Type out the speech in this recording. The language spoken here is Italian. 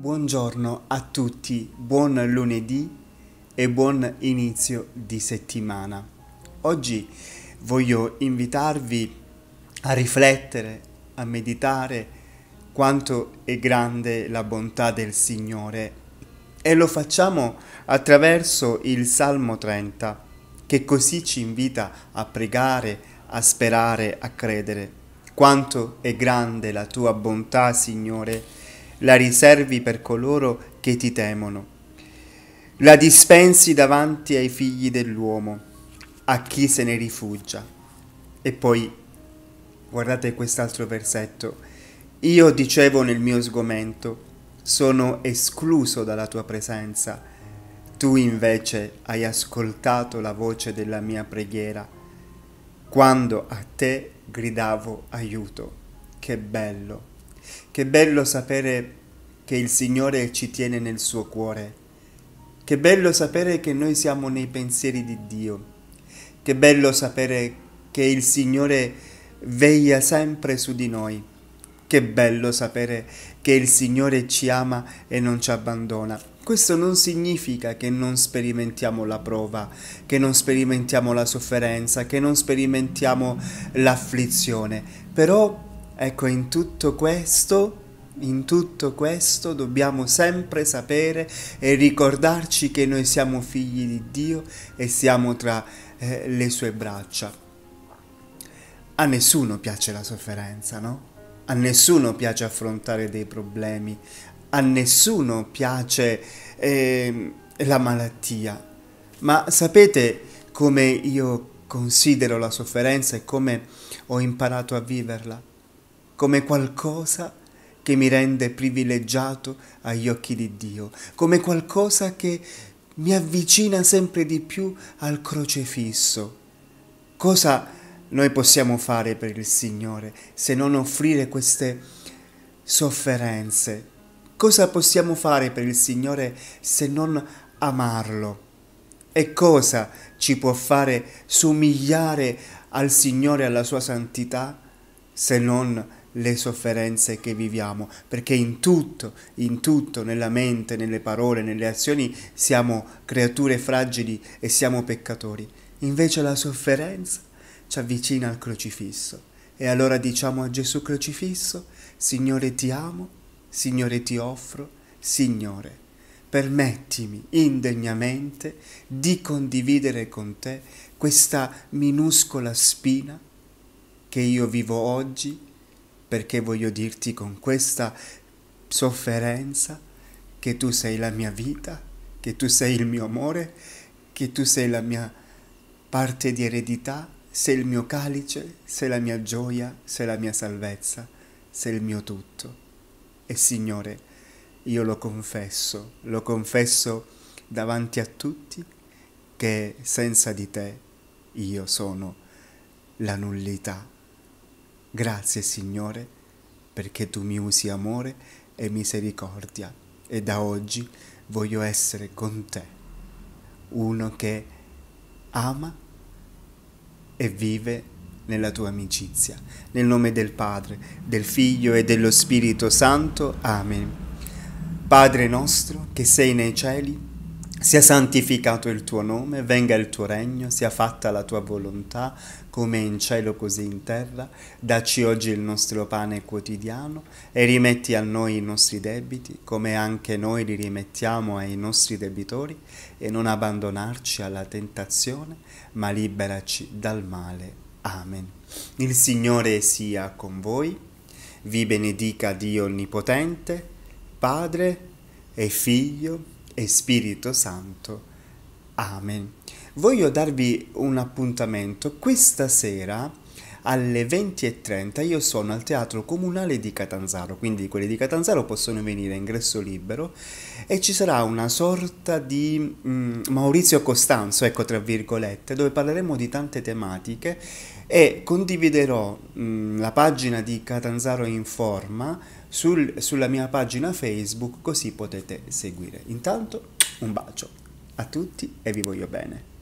Buongiorno a tutti, buon lunedì e buon inizio di settimana. Oggi voglio invitarvi a riflettere, a meditare quanto è grande la bontà del Signore e lo facciamo attraverso il Salmo 30 che così ci invita a pregare, a sperare, a credere. Quanto è grande la tua bontà, Signore! la riservi per coloro che ti temono, la dispensi davanti ai figli dell'uomo, a chi se ne rifugia. E poi, guardate quest'altro versetto, io dicevo nel mio sgomento, sono escluso dalla tua presenza, tu invece hai ascoltato la voce della mia preghiera, quando a te gridavo aiuto. Che bello! Che bello sapere che il Signore ci tiene nel suo cuore. Che bello sapere che noi siamo nei pensieri di Dio. Che bello sapere che il Signore veglia sempre su di noi. Che bello sapere che il Signore ci ama e non ci abbandona. Questo non significa che non sperimentiamo la prova, che non sperimentiamo la sofferenza, che non sperimentiamo l'afflizione, però Ecco, in tutto questo in tutto questo dobbiamo sempre sapere e ricordarci che noi siamo figli di Dio e siamo tra eh, le sue braccia. A nessuno piace la sofferenza, no? A nessuno piace affrontare dei problemi, a nessuno piace eh, la malattia. Ma sapete come io considero la sofferenza e come ho imparato a viverla? come qualcosa che mi rende privilegiato agli occhi di Dio, come qualcosa che mi avvicina sempre di più al crocefisso. Cosa noi possiamo fare per il Signore se non offrire queste sofferenze? Cosa possiamo fare per il Signore se non amarlo? E cosa ci può fare somigliare al Signore e alla sua santità se non amarlo? le sofferenze che viviamo, perché in tutto, in tutto, nella mente, nelle parole, nelle azioni, siamo creature fragili e siamo peccatori. Invece la sofferenza ci avvicina al crocifisso. E allora diciamo a Gesù crocifisso, Signore ti amo, Signore ti offro, Signore permettimi indegnamente di condividere con te questa minuscola spina che io vivo oggi perché voglio dirti con questa sofferenza che tu sei la mia vita, che tu sei il mio amore, che tu sei la mia parte di eredità, sei il mio calice, sei la mia gioia, sei la mia salvezza, sei il mio tutto. E Signore, io lo confesso, lo confesso davanti a tutti che senza di te io sono la nullità. Grazie Signore perché tu mi usi amore e misericordia e da oggi voglio essere con te, uno che ama e vive nella tua amicizia. Nel nome del Padre, del Figlio e dello Spirito Santo. Amen. Padre nostro che sei nei cieli, sia santificato il tuo nome, venga il tuo regno, sia fatta la tua volontà, come in cielo così in terra. Dacci oggi il nostro pane quotidiano e rimetti a noi i nostri debiti, come anche noi li rimettiamo ai nostri debitori, e non abbandonarci alla tentazione, ma liberaci dal male. Amen. Il Signore sia con voi, vi benedica Dio Onnipotente, Padre e Figlio e Spirito Santo. Amen. Voglio darvi un appuntamento questa sera alle 20.30 io sono al Teatro Comunale di Catanzaro, quindi quelli di Catanzaro possono venire ingresso libero e ci sarà una sorta di mm, Maurizio Costanzo, ecco tra virgolette, dove parleremo di tante tematiche e condividerò mm, la pagina di Catanzaro in forma sul, sulla mia pagina Facebook così potete seguire. Intanto un bacio a tutti e vi voglio bene.